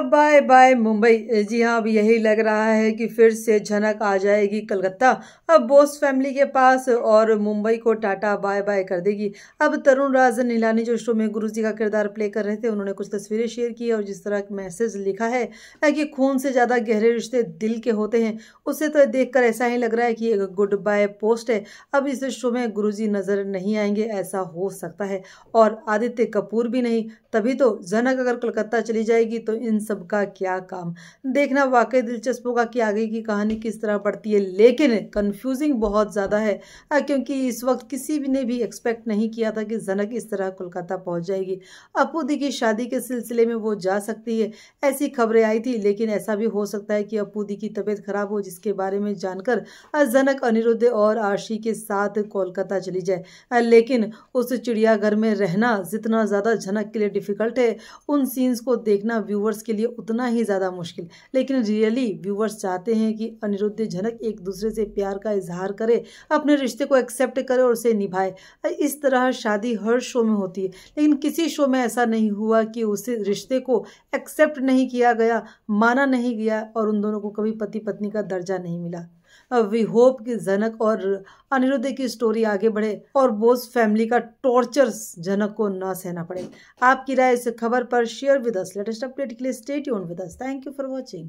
bye bye Mumbai जी हाँ अब यही लग रहा है कि फिर से झनक आ जाएगी कलकत्ता अब बोस फैमिली के पास और मुंबई को टाटा बाय बाय कर देगी अब तरुण राजन नीलानी जो शो में गुरु जी का किरदार प्ले कर रहे थे उन्होंने कुछ तस्वीरें शेयर की और जिस तरह मैसेज लिखा है कि खून से ज़्यादा गहरे रिश्ते दिल के होते हैं उसे तो देख ऐसा ही लग रहा है कि एक गुड बाय पोस्ट है अब इस शो में गुरु नज़र नहीं आएंगे ऐसा हो सकता है और आदित्य कपूर भी नहीं तभी तो जनक अगर कलकत्ता चली जाएगी तो इन सबका क्या काम देखना वाकई दिलचस्प होगा कि आगे की कहानी किस तरह बढ़ती है लेकिन कन्फ्यूजिंग बहुत ज़्यादा है क्योंकि इस वक्त किसी भी ने भी एक्सपेक्ट नहीं किया था कि जनक इस तरह कोलकाता पहुंच जाएगी अपूदी की शादी के सिलसिले में वो जा सकती है ऐसी खबरें आई थी लेकिन ऐसा भी हो सकता है कि अपूदी की तबीयत खराब हो जिसके बारे में जानकर जनक अनिरुद्ध और आशी के साथ कोलकाता चली जाए लेकिन उस चिड़ियाघर में रहना जितना ज़्यादा जनक के लिए डिफिकल्ट है उन सीन्स को देखना व्यूवर्स के लिए उतना ही ज़्यादा मुश्किल लेकिन रियली व्यूवर्स चाहते हैं कि अनिरुद्ध झनक एक दूसरे से प्यार का इजहार करे अपने रिश्ते को एक्सेप्ट करे और उसे निभाए इस तरह शादी हर शो में होती है लेकिन किसी शो में ऐसा नहीं हुआ कि उस रिश्ते को एक्सेप्ट नहीं किया गया माना नहीं गया और उन दोनों को कभी पति पत्नी का दर्जा नहीं मिला वी uh, होप कि जनक और अनिरुद्ध की स्टोरी आगे बढ़े और बोस फैमिली का टॉर्चर जनक को ना सहना पड़े आपकी राय इस खबर पर share with us latest update के लिए stay with us thank you for watching